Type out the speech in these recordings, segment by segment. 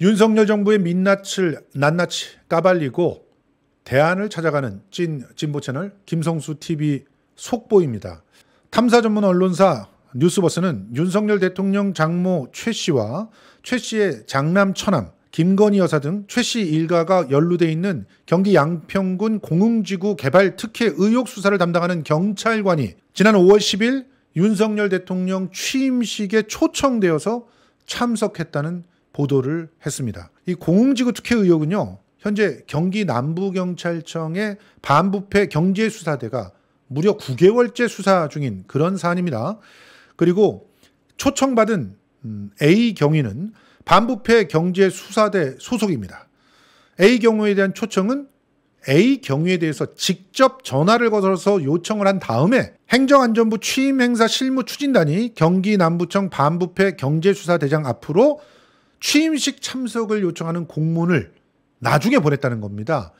윤석열 정부의 민낯을 낱낱이 까발리고 대안을 찾아가는 찐 진보 채널 김성수 TV 속보입니다. 탐사 전문 언론사 뉴스버스는 윤석열 대통령 장모 최 씨와 최 씨의 장남 처남 김건희 여사 등 최 씨 일가가 연루돼 있는 경기 양평군 공흥지구 개발 특혜 의혹 수사를 담당하는 경찰관이 지난 5월 10일 윤석열 대통령 취임식에 초청되어서 참석했다는 보도를 했습니다. 이 공흥지구 특혜 의혹은요. 현재 경기 남부경찰청의 반부패 경제수사대가 무려 9개월째 수사 중인 그런 사안입니다. 그리고 초청받은 음, A 경위는 반부패 경제수사대 소속입니다. A 경우에 대한 초청은 A 경위에 대해서 직접 전화를 걸어서 요청을 한 다음에 행정안전부 취임행사 실무추진단이 경기 남부청 반부패 경제수사대장 앞으로 취임식 참석을 요청하는 공문을 나중에 보냈다는 겁니다.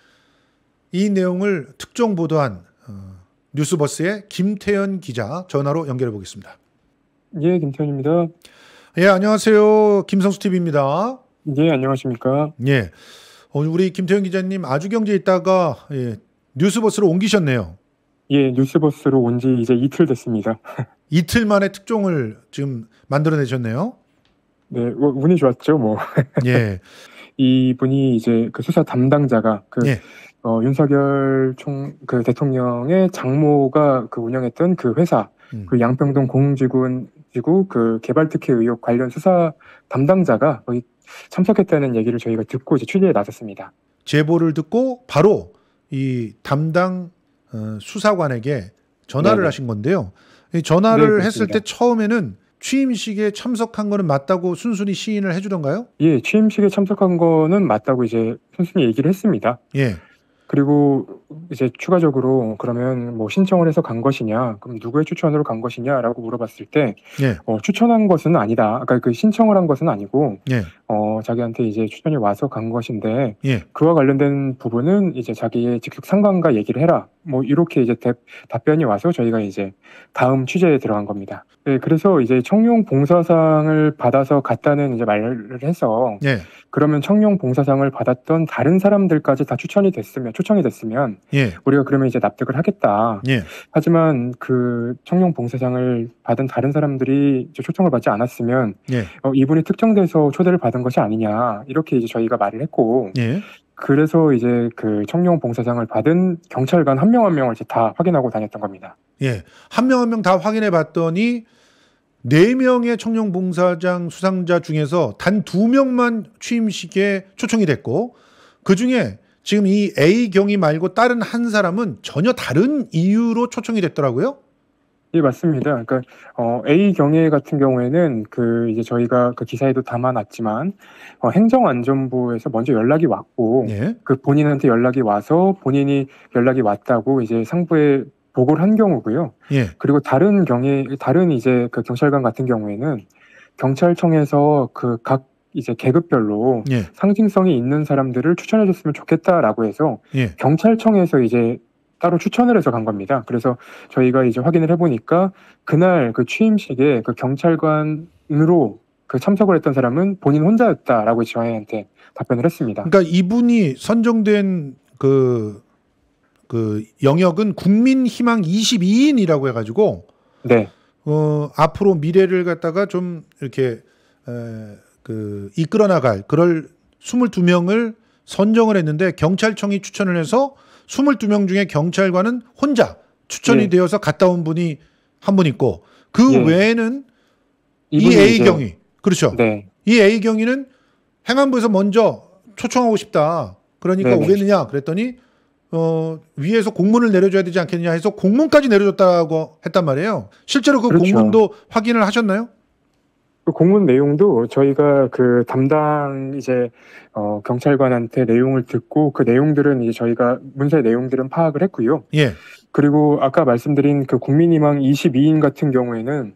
이 내용을 특종 보도한 어, 뉴스버스의 김태현 기자 전화로 연결해 보겠습니다. 예, 김태현입니다. 예, 안녕하세요. 김성수 TV입니다. 예, 안녕하십니까. 예. 오 어, 우리 김태현 기자님 아주경제 있다가 예, 뉴스버스로 옮기셨네요. 예, 뉴스버스로 온 지 이제 이틀 됐습니다. 이틀 만에 특종을 지금 만들어내셨네요. 네, 운이 좋았죠, 뭐. 예. 이분이 이제 그 수사 담당자가 그 예. 어, 윤석열 총 그 대통령의 장모가 그 운영했던 그 회사 음. 그 양평동 공지군 지구 그 개발 특혜 의혹 관련 수사 담당자가 거기 참석했다는 얘기를 저희가 듣고 이제 취재에 나섰습니다. 제보를 듣고 바로 이 담당 어, 수사관에게 전화를 네네. 하신 건데요. 전화를 네, 했을 때 처음에는 취임식에 참석한 거는 맞다고 순순히 시인을 해주던가요? 예, 취임식에 참석한 거는 맞다고 이제 순순히 얘기를 했습니다. 예. 그리고 이제 추가적으로 그러면 뭐 신청을 해서 간 것이냐, 그럼 누구의 추천으로 간 것이냐라고 물어봤을 때, 예. 어, 추천한 것은 아니다. 아까 그러니까 그 신청을 한 것은 아니고, 예. 어, 자기한테 이제 추천이 와서 간 것인데, 예. 그와 관련된 부분은 이제 자기의 직속 상관과 얘기를 해라. 뭐 이렇게 이제 대, 답변이 와서 저희가 이제 다음 취재에 들어간 겁니다. 네, 그래서 이제 청룡 봉사상을 받아서 갔다는 이제 말을 해서, 예. 그러면 청룡 봉사상을 받았던 다른 사람들까지 다 추천이 됐으면, 초청이 됐으면, 예. 우리가 그러면 이제 납득을 하겠다. 예. 하지만 그 청룡 봉사장을 받은 다른 사람들이 이제 초청을 받지 않았으면 예. 어, 이분이 특정돼서 초대를 받은 것이 아니냐 이렇게 이제 저희가 말을 했고 예. 그래서 이제 그 청룡 봉사장을 받은 경찰관 한 명 한 명을 이제 다 확인하고 다녔던 겁니다. 예, 한 명 한 명 다 확인해 봤더니 네 명의 청룡 봉사장 수상자 중에서 단 두 명만 취임식에 초청이 됐고 그 중에 지금 이 A 경위 말고 다른 한 사람은 전혀 다른 이유로 초청이 됐더라고요. 예, 맞습니다. 그러니까 어, A 경위 같은 경우에는 그 이제 저희가 그 기사에도 담아놨지만 어, 행정안전부에서 먼저 연락이 왔고 예. 그 본인한테 연락이 와서 본인이 연락이 왔다고 이제 상부에 보고를 한 경우고요. 예. 그리고 다른 경위 다른 이제 그 경찰관 같은 경우에는 경찰청에서 그각 이제 계급별로 예. 상징성이 있는 사람들을 추천해 줬으면 좋겠다라고 해서 예. 경찰청에서 이제 따로 추천을 해서 간 겁니다. 그래서 저희가 이제 확인을 해보니까 그날 그 취임식에 그 경찰관으로 그 참석을 했던 사람은 본인 혼자였다라고 저희한테 답변을 했습니다. 그러니까 이분이 선정된 그, 그 영역은 국민희망 22인이라고 해가지고 네. 어, 앞으로 미래를 갖다가 좀 이렇게 에, 그 이끌어 나갈 그럴 22명을 선정을 했는데 경찰청이 추천을 해서 22명 중에 경찰관은 혼자 추천이 예. 되어서 갔다 온 분이 한 분 있고 그 예. 외에는 이 A 이 경위 그렇죠. 네. 이 A 경위는 행안부에서 먼저 초청하고 싶다. 그러니까 네 오겠느냐 그랬더니 어 위에서 공문을 내려줘야 되지 않겠느냐 해서 공문까지 내려줬다고 했단 말이에요. 실제로 그 그렇죠. 공문도 확인을 하셨나요? 그 공문 내용도 저희가 그 담당 이제 어, 경찰관한테 내용을 듣고 그 내용들은 이제 저희가 문서의 내용들은 파악을 했고요. 예. 그리고 아까 말씀드린 그 국민희망 22인 같은 경우에는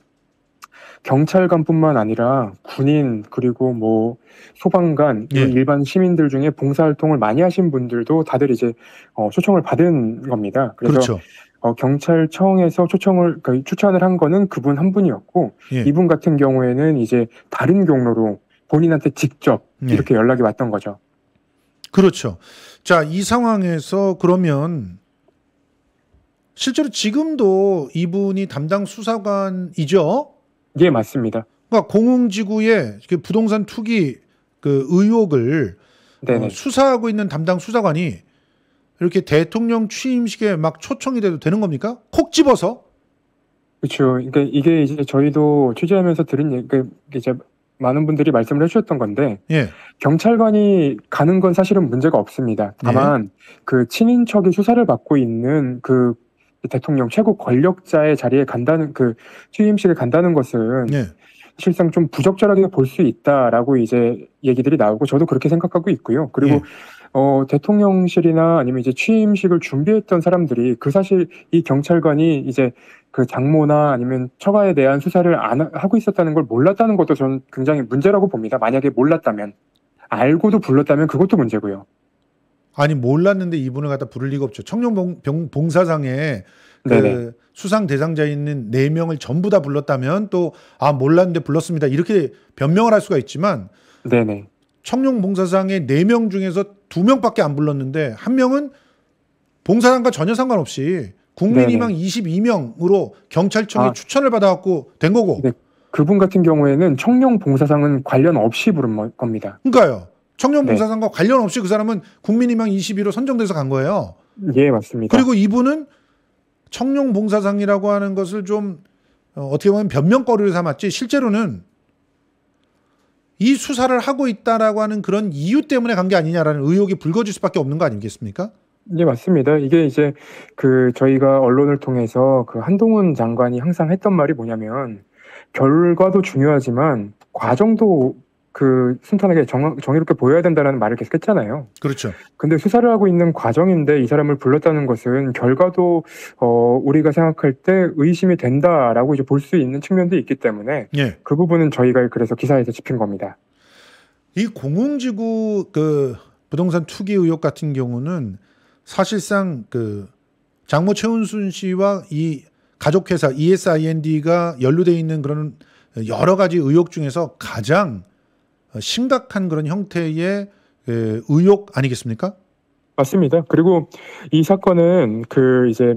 경찰관뿐만 아니라 군인 그리고 뭐 소방관 예. 일반 시민들 중에 봉사활동을 많이 하신 분들도 다들 이제 어, 초청을 받은 겁니다. 그래서 그렇죠. 어, 경찰청에서 초청을 그러니까 추천을 한 거는 그분 한 분이었고 예. 이분 같은 경우에는 이제 다른 경로로 본인한테 직접 예. 이렇게 연락이 왔던 거죠. 그렇죠. 자, 이 상황에서 그러면 실제로 지금도 이분이 담당 수사관이죠. 예, 맞습니다. 그러니까 공흥지구의 그 부동산 투기 그 의혹을 어, 수사하고 있는 담당 수사관이 이렇게 대통령 취임식에 막 초청이 돼도 되는 겁니까? 콕 집어서? 그렇죠. 그러니까 이게 이제 저희도 취재하면서 들은 얘기, 그 이제 많은 분들이 말씀을 해주셨던 건데 예. 경찰관이 가는 건 사실은 문제가 없습니다. 다만 예. 그 친인척이 수사를 받고 있는 그그 대통령 최고 권력자의 자리에 간다는 그취임식을 간다는 것은 네. 실상 좀 부적절하게 볼 수 있다라고 이제 얘기들이 나오고 저도 그렇게 생각하고 있고요. 그리고 네. 어, 대통령실이나 아니면 이제 취임식을 준비했던 사람들이 그 사실 이 경찰관이 이제 그 장모나 아니면 처가에 대한 수사를 안 하고 있었다는 걸 몰랐다는 것도 저는 굉장히 문제라고 봅니다. 만약에 몰랐다면 알고도 불렀다면 그것도 문제고요. 아니 몰랐는데 이분을 갖다 부를 리가 없죠. 청년봉사상에 그 수상 대상자 있는 네 명을 전부 다 불렀다면 또 아 몰랐는데 불렀습니다 이렇게 변명을 할 수가 있지만 네네. 청룡봉사상의 네명 중에서 두 명밖에 안 불렀는데 한 명은 봉사상과 전혀 상관없이 국민희망 22명으로 경찰청에 아. 추천을 받아갖고 된 거고. 네. 그분 같은 경우에는 청룡봉사상은 관련 없이 부른 겁니다. 그러니까요. 청년봉사상과 네. 관련 없이 그 사람은 국민희망 2 2로 선정돼서 간 거예요. 예, 맞습니다. 그리고 이분은 청룡봉사상이라고 하는 것을 좀 어, 어떻게 보면 변명거리를 삼았지 실제로는 이 수사를 하고 있다라고 하는 그런 이유 때문에 간 게 아니냐라는 의혹이 불거질 수밖에 없는 거 아니겠습니까? 네, 맞습니다. 이게 이제 그 저희가 언론을 통해서 그 한동훈 장관이 항상 했던 말이 뭐냐면 결과도 중요하지만 과정도 그 순탄하게 정, 정의롭게 보여야 된다는 말을 계속 했잖아요. 그렇죠. 근데 수사를 하고 있는 과정인데 이 사람을 불렀다는 것은 결과도 어 우리가 생각할 때 의심이 된다라고 이제 볼 수 있는 측면도 있기 때문에 예. 그 부분은 저희가 그래서 기사에서 짚은 겁니다. 이 공공지구 그 부동산 투기 의혹 같은 경우는 사실상 그 장모 최은순 씨와 이 가족회사 ESIND가 연루돼 있는 그런 여러 가지 의혹 중에서 가장 어, 심각한 그런 형태의 의혹 아니겠습니까? 맞습니다. 그리고 이 사건은 그 이제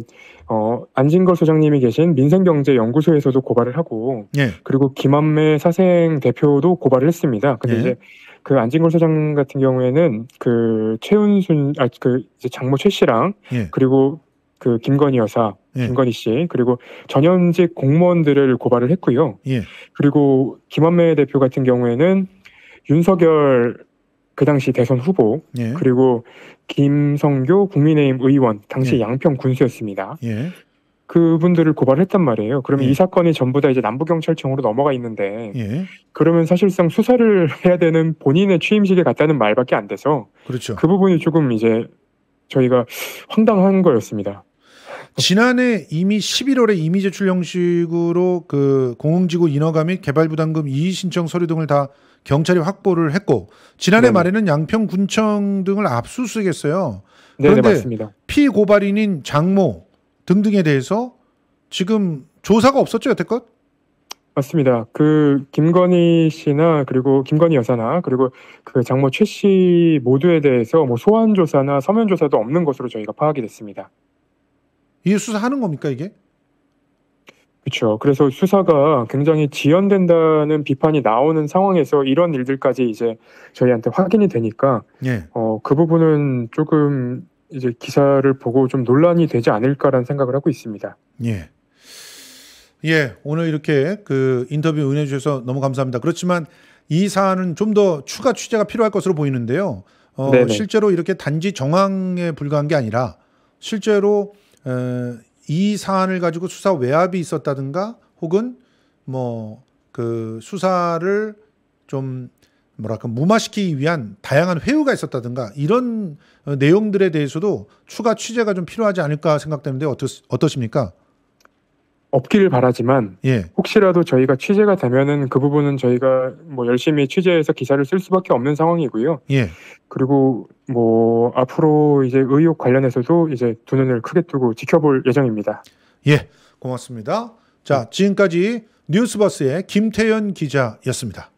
어 안진걸 소장님이 계신 민생경제연구소에서도 고발을 하고 예. 그리고 김한매 사생 대표도 고발을 했습니다. 근데 예. 이제 그 안진걸 소장 같은 경우에는 그 최은순 아그 이제 장모 최 씨랑 예. 그리고 그 김건희 여사, 예. 김건희 씨 그리고 전현직 공무원들을 고발을 했고요. 예. 그리고 김한매 대표 같은 경우에는 윤석열 그 당시 대선 후보 예. 그리고 김성교 국민의힘 의원 당시 예. 양평 군수였습니다. 예. 그분들을 고발했단 말이에요. 그러면 예. 이 사건이 전부 다 이제 남부경찰청으로 넘어가 있는데 예. 그러면 사실상 수사를 해야 되는 본인의 취임식에 갔다는 말밖에 안 돼서 그렇죠. 그 부분이 조금 이제 저희가 황당한 거였습니다. 지난해 이미 11월에 이미 제출 형식으로 그 공흥지구 인허가 및 개발부담금 이의 신청 서류 등을 다 경찰이 확보를 했고 지난해 네 말에는 양평군청 등을 압수수색했어요. 그런데 네네, 피고발인인 장모 등등에 대해서 지금 조사가 없었죠 여태껏? 맞습니다. 그 김건희 씨나 그리고 김건희 여사나 그리고 그 장모 최 씨 모두에 대해서 뭐 소환 조사나 서면 조사도 없는 것으로 저희가 파악이 됐습니다. 이 수사하는 겁니까 이게? 그렇죠. 그래서 수사가 굉장히 지연된다는 비판이 나오는 상황에서 이런 일들까지 이제 저희한테 확인이 되니까 예. 어, 그 부분은 조금 이제 기사를 보고 좀 논란이 되지 않을까라는 생각을 하고 있습니다. 예. 예, 오늘 이렇게 그 인터뷰 은혜 주셔서 너무 감사합니다. 그렇지만 이 사안은 좀 더 추가 취재가 필요할 것으로 보이는데요. 어, 실제로 이렇게 단지 정황에 불과한 게 아니라 실제로 어, 이 사안을 가지고 수사 외압이 있었다든가 혹은 뭐 그 수사를 좀 뭐랄까 무마시키기 위한 다양한 회유가 있었다든가 이런 어, 내용들에 대해서도 추가 취재가 좀 필요하지 않을까 생각되는데 어떻, 어떠십니까? 없기를 바라지만 예. 혹시라도 저희가 취재가 되면은 그 부분은 저희가 뭐 열심히 취재해서 기사를 쓸 수밖에 없는 상황이고요. 예. 그리고 뭐 앞으로 이제 의혹 관련해서도 이제 두 눈을 크게 뜨고 지켜볼 예정입니다. 예, 고맙습니다. 자, 지금까지 뉴스버스의 김태현 기자였습니다.